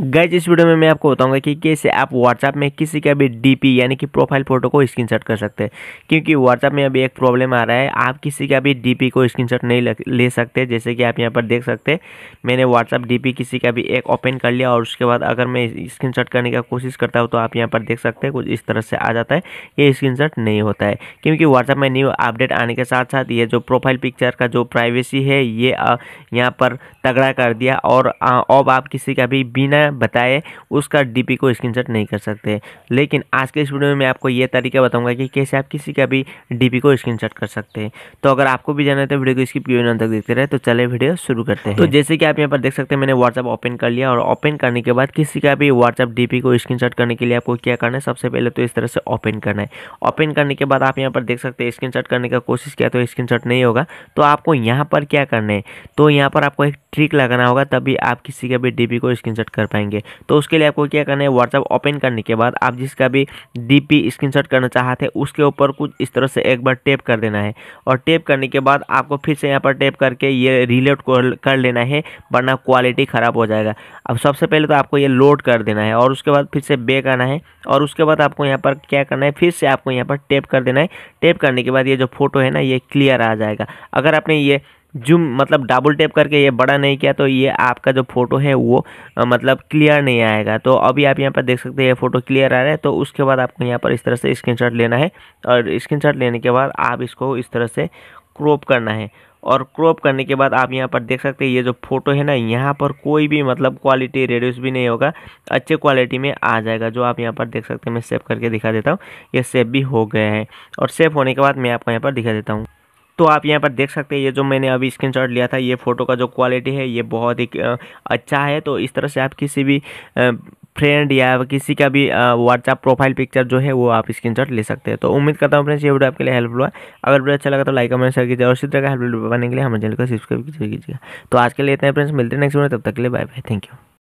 guys इस video में मैं आपको बताऊंगा कि कैसे आप व्हाट्सएप में किसी का भी डीपी यानी कि प्रोफाइल फ़ोटो को स्क्रीनशॉट कर सकते हैं क्योंकि व्हाट्सएप में अभी एक प्रॉब्लम आ रहा है आप किसी का भी डीपी को स्क्रीनशॉट नहीं ले सकते जैसे कि आप यहां पर देख सकते हैं मैंने व्हाट्सएप डीपी किसी का भी एक ओपन कर लिया और उसके बाद अगर मैं स्क्रीन करने का कोशिश करता हूँ तो आप यहाँ पर देख सकते हैं कुछ इस तरह से आ जाता है ये स्क्रीन नहीं होता है क्योंकि व्हाट्सएप में न्यू अपडेट आने के साथ साथ ये जो प्रोफाइल पिक्चर का जो प्राइवेसी है ये यहाँ पर तगड़ा कर दिया और अब आप किसी का भी बिना बिना बताए उसका डीपी को स्क्रीनशॉट नहीं कर सकते लेकिन आज के इस वीडियो में मैं आपको यह तरीका बताऊंगा कि कैसे आप किसी का भी डीपी को स्क्रीनशॉट कर सकते हैं तो अगर आपको भी जाना है तो वीडियो को स्किप किए तक देखते रहे तो चले वीडियो शुरू करते हैं तो जैसे कि आप यहाँ पर देख सकते हैं मैंने व्हाट्सअप ओपन कर लिया और ओपन करने के बाद किसी का भी व्हाट्सअप डीपी को स्क्रीन करने के लिए आपको क्या करना है सबसे पहले तो इस तरह से ओपन करना है ओपन करने के बाद आप यहाँ पर देख सकते हैं स्क्रीन करने का कोशिश किया तो स्क्रीन नहीं होगा तो आपको यहाँ पर क्या करना है तो यहाँ पर आपको एक ट्रिक लगाना होगा तभी आप किसी का भी डीपी को स्क्रीनशॉट कर पाएंगे तो उसके लिए आपको क्या करना है व्हाट्सअप ओपन करने के बाद आप जिसका भी डीपी स्क्रीनशॉट करना चाहते हैं उसके ऊपर कुछ इस तरह से एक बार टेप कर देना है और टेप करने के बाद आपको फिर से यहाँ पर टेप करके ये रिलेट कर लेना है वरना क्वालिटी ख़राब हो जाएगा अब सबसे पहले तो आपको ये लोड कर देना है और उसके बाद फिर से बेक आना है और उसके बाद आपको यहाँ पर क्या करना है फिर से आपको यहाँ पर टेप कर देना है टेप करने के बाद ये जो फोटो है ना ये क्लियर आ जाएगा अगर आपने ये जूम मतलब डबल टेप करके ये बड़ा नहीं किया तो ये आपका जो फोटो है वो मतलब क्लियर नहीं आएगा तो अभी आप यहाँ पर देख सकते हैं ये फोटो क्लियर आ रहा है तो उसके बाद आपको यहाँ पर इस तरह से स्क्रीनशॉट लेना है और स्क्रीनशॉट लेने के बाद आप इसको इस तरह से क्रॉप करना है और क्रॉप करने के बाद आप यहाँ पर देख सकते हैं ये जो फोटो है ना यहाँ पर कोई भी मतलब क्वालिटी रेड्यूस भी नहीं होगा अच्छे क्वालिटी में आ जाएगा जो आप यहाँ पर देख सकते हैं मैं सेव करके दिखा देता हूँ ये सेव भी हो गया है और सेव होने के बाद मैं आपको यहाँ पर दिखा देता हूँ तो आप यहाँ पर देख सकते हैं ये जो मैंने अभी स्क्रीनशॉट लिया था ये फ़ोटो का जो क्वालिटी है ये बहुत ही अच्छा है तो इस तरह से आप किसी भी फ्रेंड या किसी का भी व्हाट्सअप प्रोफाइल पिक्चर जो है वो आप स्क्रीनशॉट ले सकते हैं तो उम्मीद करता हूँ फ्रेंड्स ये वीडियो आपके लिए हेल्पफुल हुआ अगर वीडियो अच्छा लगा तो लाइक कमेंट शेयर कीजिए और इसी तरह का हेल्पफुल बनाने के लिए हमारे चैनल को सब्सक्राइब कीजिएगा तो आज के लिए इतना फ्रेंड्स मिलते हैं नेक्स्ट वीडियो तब तक के लिए बाय बाय थैंक यू